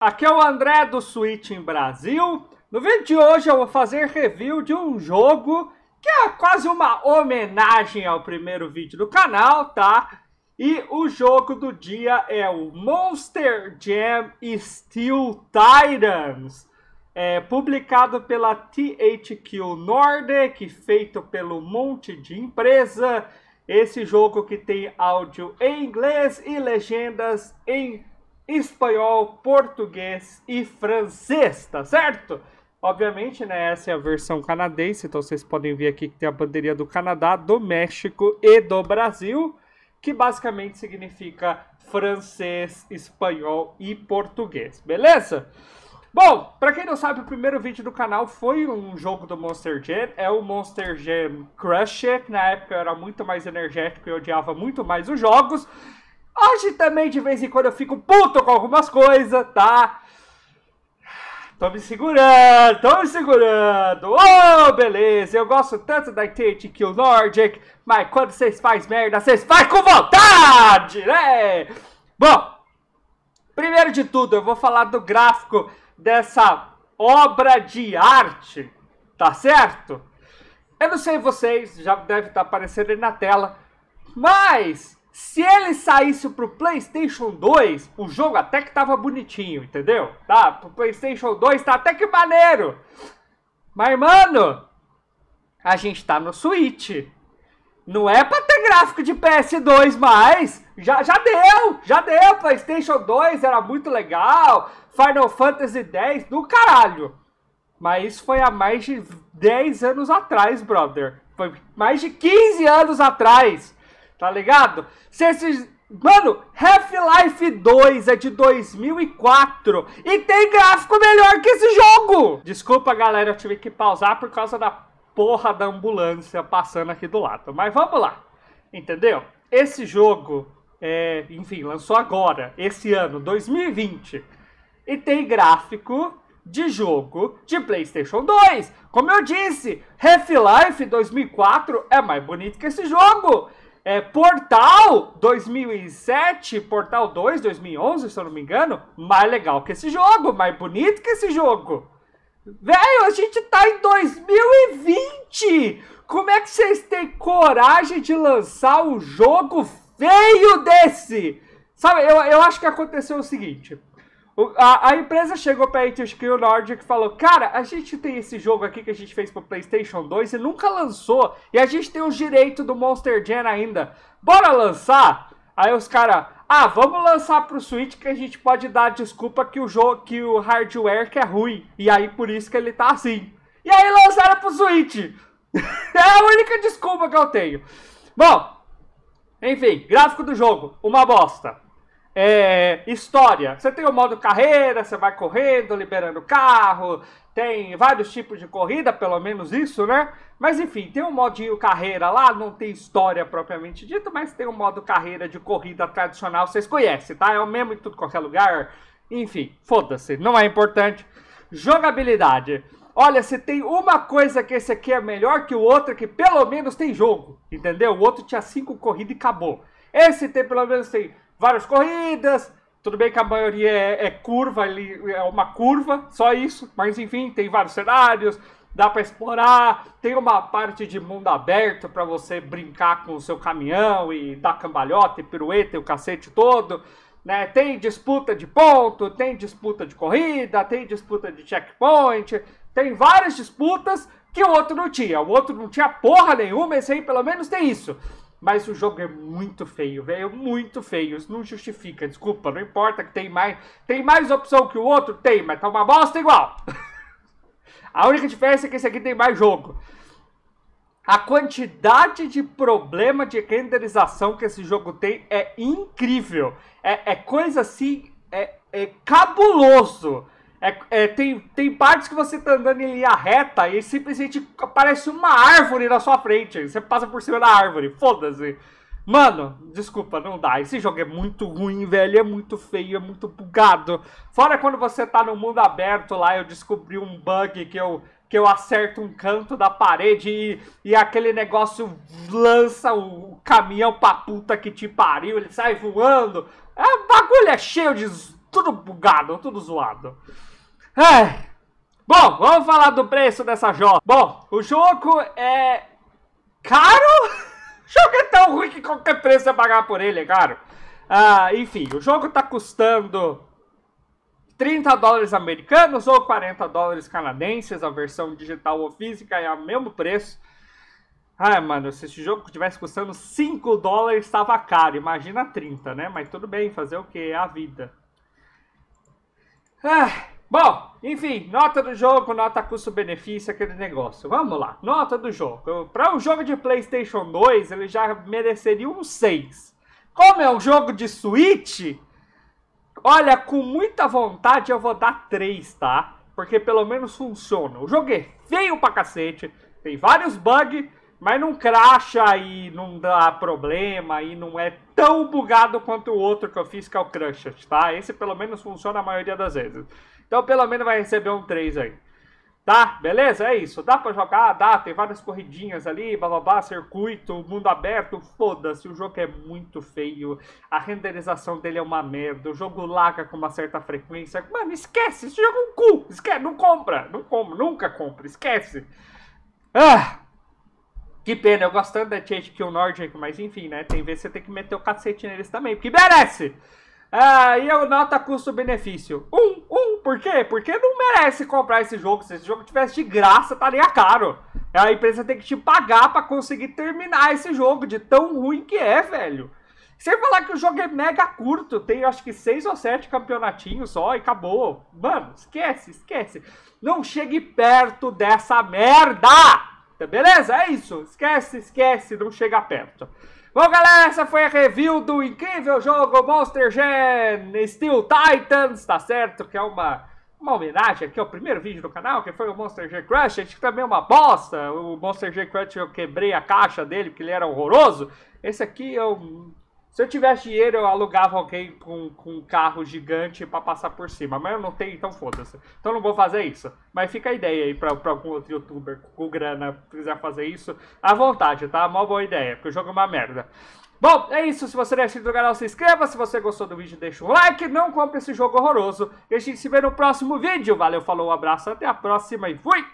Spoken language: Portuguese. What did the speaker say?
Aqui é o André do Switch em Brasil. No vídeo de hoje eu vou fazer review de um jogo que é quase uma homenagem ao primeiro vídeo do canal, tá? E o jogo do dia é o Monster Jam Steel Titans, é, publicado pela THQ Nordic, feito pelo monte de empresa. Esse jogo que tem áudio em inglês e legendas em espanhol, português e francês, tá certo? Obviamente, né, essa é a versão canadense, então vocês podem ver aqui que tem a bandeirinha do Canadá, do México e do Brasil, que basicamente significa francês, espanhol e português, beleza? Bom, para quem não sabe, o primeiro vídeo do canal foi um jogo do Monster Jam, é o Monster Jam Crush, que na época eu era muito mais energético e odiava muito mais os jogos, Hoje também, de vez em quando, eu fico puto com algumas coisas, tá? Tô me segurando, tô me segurando. Oh, beleza. Eu gosto tanto da Entity que o Nordic, mas quando vocês fazem merda, vocês fazem com vontade, né? Bom, primeiro de tudo, eu vou falar do gráfico dessa obra de arte, tá certo? Eu não sei vocês, já deve estar tá aparecendo aí na tela, mas se ele saísse pro PlayStation 2, o jogo até que tava bonitinho, entendeu? Tá, pro PlayStation 2 tá até que maneiro. Mas, mano, a gente tá no Switch. Não é pra ter gráfico de PS2 mais. Já, já deu, já deu. PlayStation 2 era muito legal. Final Fantasy X do caralho. Mas isso foi há mais de 10 anos atrás, brother. Foi mais de 15 anos atrás. Tá ligado? Se esses. Mano, Half-Life 2 é de 2004 e tem gráfico melhor que esse jogo! Desculpa, galera, eu tive que pausar por causa da porra da ambulância passando aqui do lado. Mas vamos lá, entendeu? Esse jogo, é, enfim, lançou agora, esse ano, 2020, e tem gráfico de jogo de PlayStation 2. Como eu disse, Half-Life 2004 é mais bonito que esse jogo. É, Portal 2007, Portal 2, 2011, se eu não me engano, mais legal que esse jogo, mais bonito que esse jogo. Velho, a gente tá em 2020! Como é que vocês têm coragem de lançar um jogo feio desse? Sabe, eu, eu acho que aconteceu o seguinte. A, a, empresa chegou pra HQ Nordic e falou: Cara, a gente tem esse jogo aqui que a gente fez pro PlayStation 2 e nunca lançou. E a gente tem o direito do Monster Gen ainda. Bora lançar? Aí os caras. Ah, vamos lançar pro Switch que a gente pode dar desculpa que o jogo, que o hardware que é ruim. E aí por isso que ele tá assim. E aí lançaram pro Switch. é a única desculpa que eu tenho. Bom, enfim, gráfico do jogo, uma bosta. É, história. Você tem o modo carreira, você vai correndo, liberando carro, tem vários tipos de corrida, pelo menos isso, né? Mas enfim, tem um modinho carreira lá, não tem história propriamente dito, mas tem um modo carreira de corrida tradicional, vocês conhecem, tá? É o mesmo em tudo qualquer é lugar. Enfim, foda-se, não é importante. Jogabilidade. Olha, se tem uma coisa que esse aqui é melhor que o outro, é que pelo menos tem jogo, entendeu? O outro tinha cinco corridas e acabou. Esse tem pelo menos tem várias corridas. Tudo bem que a maioria é, é curva, ali é uma curva, só isso. Mas enfim, tem vários cenários, dá para explorar. Tem uma parte de mundo aberto para você brincar com o seu caminhão e dar cambalhota e pirueta e o cacete todo. Né? Tem disputa de ponto, tem disputa de corrida, tem disputa de checkpoint, tem várias disputas que o outro não tinha. O outro não tinha porra nenhuma, esse aí pelo menos tem isso. Mas o jogo é muito feio, velho. Muito feio. Isso não justifica. Desculpa, não importa que tem mais. Tem mais opção que o outro? Tem, mas tá uma bosta igual. A única diferença é que esse aqui tem mais jogo. A quantidade de problema de renderização que esse jogo tem é incrível. É, é coisa assim. É, é cabuloso. É, é, tem, tem partes que você tá andando em linha reta e simplesmente aparece uma árvore na sua frente. Você passa por cima da árvore. Foda-se. Mano, desculpa, não dá. Esse jogo é muito ruim, velho. É muito feio, é muito bugado. Fora quando você tá no mundo aberto lá, eu descobri um bug que eu, que eu acerto um canto da parede e, e aquele negócio lança o, caminhão pra puta que te pariu. Ele sai voando. É, o bagulho é cheio de tudo bugado, tudo zoado. É. Bom, vamos falar do preço dessa joia. Bom, o jogo é caro? O jogo é tão ruim que qualquer preço é pagar por ele, é caro. Ah, enfim, o jogo tá custando 30 dólares americanos ou 40 dólares canadenses, a versão digital ou física é o mesmo preço. Ai, mano, se esse jogo tivesse custando 5 dólares, estava caro. Imagina 30, né? Mas tudo bem, fazer o que? É a vida. Ah, bom, enfim, nota do jogo, nota custo-benefício, aquele negócio. Vamos lá, nota do jogo. Para um jogo de PlayStation 2, ele já mereceria um 6. Como é um jogo de Switch, olha, com muita vontade eu vou dar 3, tá? Porque pelo menos funciona. O jogo é feio pra cacete, tem vários bugs, mas não cracha e não dá problema e não é tão bugado quanto o outro que eu fiz, que é o Crushed, tá? Esse pelo menos funciona a maioria das vezes. Então pelo menos vai receber um 3 aí. Tá? Beleza? É isso. Dá pra jogar? Dá. Tem várias corridinhas ali, bababá, circuito, mundo aberto. Foda-se, o jogo é muito feio. A renderização dele é uma merda. O jogo laga com uma certa frequência. Mano, esquece. Esse jogo é um cu. Esquece. Não compra. Não compra. Nunca compra. Esquece. Ah! Que pena, eu gostando da Chase que o Nordic, mas enfim, né? Tem vezes você tem que meter o cacete neles também, porque merece! Ah, e eu nota custo-benefício. Um, um, por quê? Porque não merece comprar esse jogo. Se esse jogo tivesse de graça, estaria caro. A empresa tem que te pagar para conseguir terminar esse jogo, de tão ruim que é, velho. Sem falar que o jogo é mega curto, tem acho que seis ou sete campeonatinhos só e acabou. Mano, esquece, esquece. Não chegue perto dessa merda! Tá, beleza? É isso. Esquece, esquece, não chega perto. Bom, galera, essa foi a review do incrível jogo Monster Gen Steel Titans, tá certo? Que é uma, uma homenagem aqui ao primeiro vídeo do canal, que foi o Monster Gen Crush. Acho que também é uma bosta. O Monster Gen Crush eu quebrei a caixa dele porque ele era horroroso. Esse aqui é um se eu tivesse dinheiro, eu alugava alguém com, com um carro gigante para passar por cima. Mas eu não tenho, então foda-se. Então não vou fazer isso. Mas fica a ideia aí pra, pra algum outro youtuber com grana quiser fazer isso. À vontade, tá? Mó boa ideia, porque o jogo é uma merda. Bom, é isso. Se você não é inscrito no canal, se inscreva. Se você gostou do vídeo, deixa um like. Não compre esse jogo horroroso. E a gente se vê no próximo vídeo. Valeu, falou, um abraço. Até a próxima e fui!